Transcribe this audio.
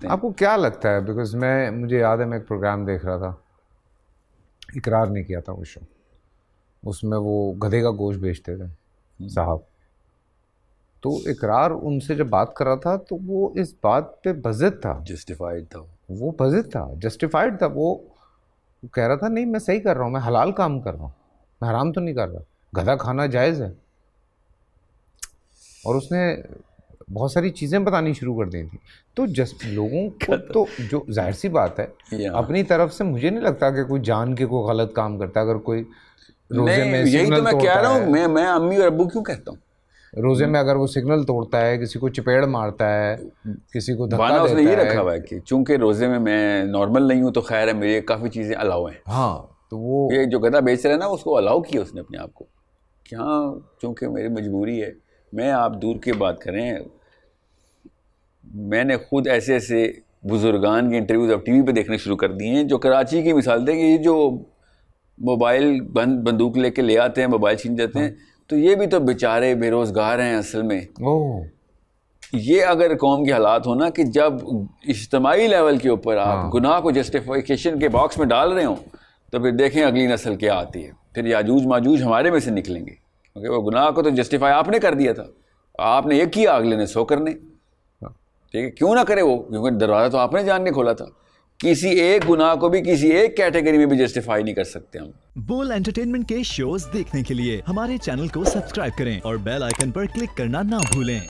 सकते हैं आपको क्या लगता है बिकॉज मैं मुझे याद है मैं एक प्रोग्राम देख रहा था इकरार ने किया था वो शो उसमें वो गधे का गोश्त बेचते थे हम्म। साहब तो इकरार उनसे जब बात कर रहा था तो वो इस बात पे बजित था जस्टिफाइड था वो बजित था जस्टिफाइड था वो कह रहा था नहीं मैं सही कर रहा हूँ मैं हलाल काम कर रहा हूँ मैं हराम तो नहीं कर रहा गधा खाना जायज़ है और उसने बहुत सारी चीज़ें बतानी शुरू कर दी थी तो जस लोगों को तो, तो जो जाहिर सी बात है अपनी तरफ से मुझे नहीं लगता कि कोई जान के कोई गलत काम करता अगर कोई रोजे में यही तो मैं कह रहा हूँ मैं मैं अम्मी और अबू क्यों कहता हूँ रोजे में अगर वो सिग्नल तोड़ता है किसी को चिपेड़ मारता है किसी को धक्का उसने ये रखा हुआ है कि चूंकि रोजे में मैं नॉर्मल नहीं हूँ तो खैर है मेरे काफ़ी चीज़ें अलाउ हैं हाँ तो वो ये जो गधा बेच रहा है ना उसको अलाउ किया उसने अपने आप को क्या चूंकि चूँकि मेरी मजबूरी है मैं आप दूर की बात करें मैंने खुद ऐसे ऐसे बुज़ुर्गान के इंटरव्यूज़ अब टीवी पे देखने शुरू कर दिए हैं जो कराची की मिसाल दें कि ये जो मोबाइल बंद बंदूक लेके ले आते हैं मोबाइल छीन जाते हैं हाँ। तो ये भी तो बेचारे बेरोज़गार हैं असल में ये अगर कौम के हालात हो ना कि जब इज्तमाही लेवल के ऊपर आप हाँ। गुनाह को जस्टिफिकेशन के बॉक्स में डाल रहे हो तो फिर देखें अगली नस्ल क्या आती है फिर याजूज माजूज हमारे में से निकलेंगे क्योंकि वो गुनाह को तो जस्टिफाई आपने कर दिया था आपने ये किया अगले ने सो करने ठीक है क्यों ना करे वो क्योंकि दरवाज़ा तो आपने जान ने खोला था किसी एक गुनाह को भी किसी एक कैटेगरी में भी जस्टिफाई नहीं कर सकते हम बोल एंटरटेनमेंट के शोज देखने के लिए हमारे चैनल को सब्सक्राइब करें और बेल आइकन पर क्लिक करना ना भूलें